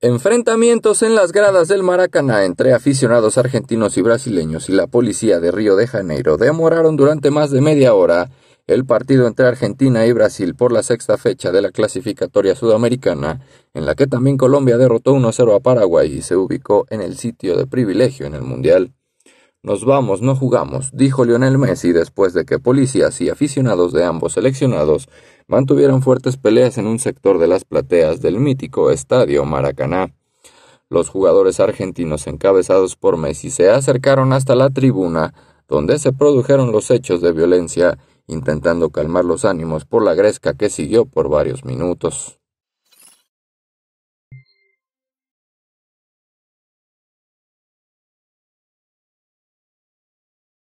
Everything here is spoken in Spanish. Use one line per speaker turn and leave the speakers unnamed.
Enfrentamientos en las gradas del Maracaná entre aficionados argentinos y brasileños y la policía de Río de Janeiro demoraron durante más de media hora el partido entre Argentina y Brasil por la sexta fecha de la clasificatoria sudamericana, en la que también Colombia derrotó 1-0 a Paraguay y se ubicó en el sitio de privilegio en el Mundial. Nos vamos, no jugamos, dijo Lionel Messi después de que policías y aficionados de ambos seleccionados mantuvieron fuertes peleas en un sector de las plateas del mítico estadio Maracaná. Los jugadores argentinos encabezados por Messi se acercaron hasta la tribuna, donde se produjeron los hechos de violencia, intentando calmar los ánimos por la gresca que siguió por varios minutos.